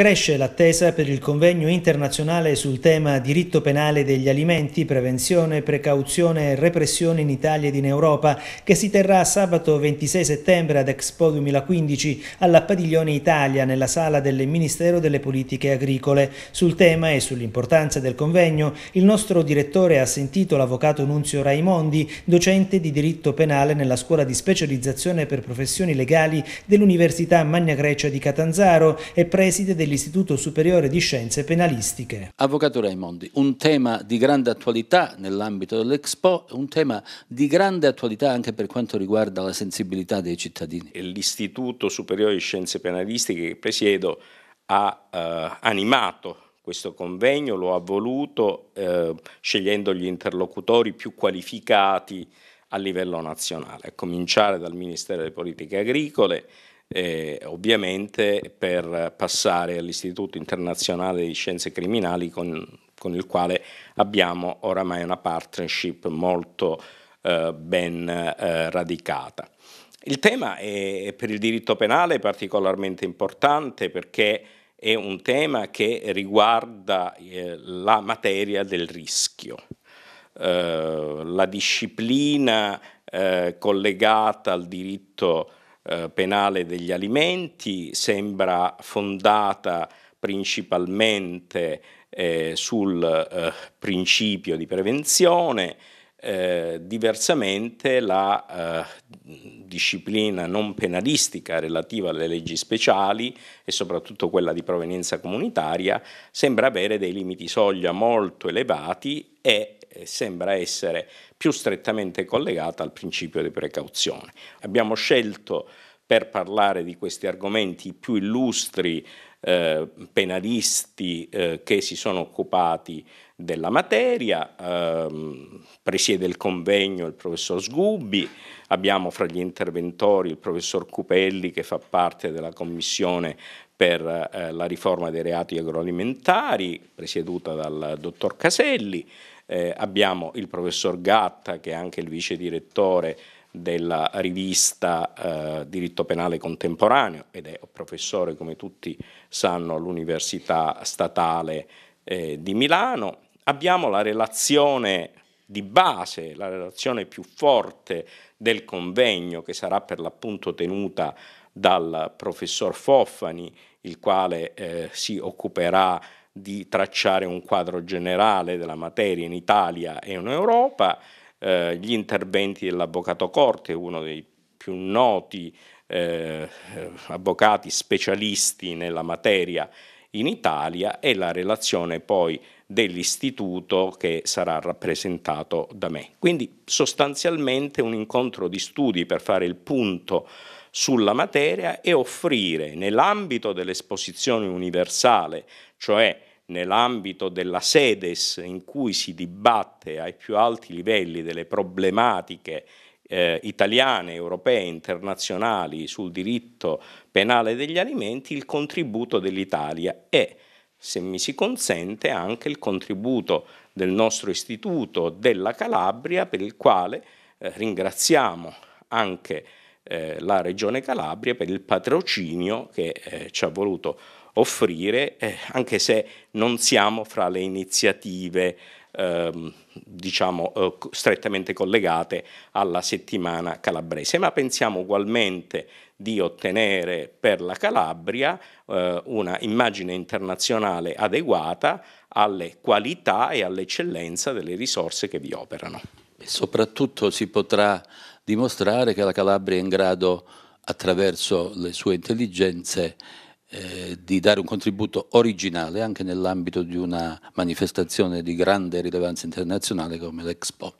Cresce l'attesa per il convegno internazionale sul tema diritto penale degli alimenti, prevenzione, precauzione e repressione in Italia ed in Europa, che si terrà sabato 26 settembre ad Expo 2015 alla Padiglione Italia nella sala del Ministero delle Politiche Agricole. Sul tema e sull'importanza del convegno, il nostro direttore ha sentito l'avvocato Nunzio Raimondi, docente di diritto penale nella scuola di specializzazione per professioni legali dell'Università Magna Grecia di Catanzaro e preside del dell'Istituto Superiore di Scienze Penalistiche. Avvocato Raimondi, un tema di grande attualità nell'ambito dell'Expo, un tema di grande attualità anche per quanto riguarda la sensibilità dei cittadini. L'Istituto Superiore di Scienze Penalistiche che presiedo ha eh, animato questo convegno, lo ha voluto eh, scegliendo gli interlocutori più qualificati a livello nazionale, a cominciare dal Ministero delle Politiche Agricole, eh, ovviamente per passare all'Istituto internazionale di scienze criminali con, con il quale abbiamo oramai una partnership molto eh, ben eh, radicata. Il tema è per il diritto penale particolarmente importante perché è un tema che riguarda eh, la materia del rischio. Eh, la disciplina eh, collegata al diritto eh, penale degli alimenti sembra fondata principalmente eh, sul eh, principio di prevenzione, eh, diversamente la eh, disciplina non penalistica relativa alle leggi speciali e soprattutto quella di provenienza comunitaria sembra avere dei limiti soglia molto elevati e eh, sembra essere più strettamente collegata al principio di precauzione. Abbiamo scelto per parlare di questi argomenti i più illustri eh, penalisti eh, che si sono occupati della materia, eh, presiede il convegno il professor Sgubbi, abbiamo fra gli interventori il professor Cupelli che fa parte della commissione per eh, la riforma dei reati agroalimentari, presieduta dal dottor Caselli, eh, abbiamo il professor Gatta, che è anche il vice direttore della rivista eh, Diritto Penale Contemporaneo ed è professore, come tutti sanno, all'Università Statale eh, di Milano. Abbiamo la relazione di base, la relazione più forte del convegno che sarà per l'appunto tenuta dal professor Foffani il quale eh, si occuperà di tracciare un quadro generale della materia in Italia e in Europa, eh, gli interventi dell'avvocato Corte, uno dei più noti eh, eh avvocati specialisti nella materia in Italia e la relazione poi dell'istituto che sarà rappresentato da me. Quindi sostanzialmente un incontro di studi per fare il punto sulla materia e offrire nell'ambito dell'esposizione universale, cioè nell'ambito della SEDES in cui si dibatte ai più alti livelli delle problematiche eh, italiane, europee, internazionali sul diritto penale degli alimenti il contributo dell'Italia e, se mi si consente, anche il contributo del nostro istituto della Calabria per il quale eh, ringraziamo anche eh, la Regione Calabria per il patrocinio che eh, ci ha voluto offrire, eh, anche se non siamo fra le iniziative Ehm, diciamo, eh, strettamente collegate alla settimana calabrese, ma pensiamo ugualmente di ottenere per la Calabria eh, una immagine internazionale adeguata alle qualità e all'eccellenza delle risorse che vi operano. E soprattutto si potrà dimostrare che la Calabria è in grado, attraverso le sue intelligenze, eh, di dare un contributo originale anche nell'ambito di una manifestazione di grande rilevanza internazionale come l'Expo.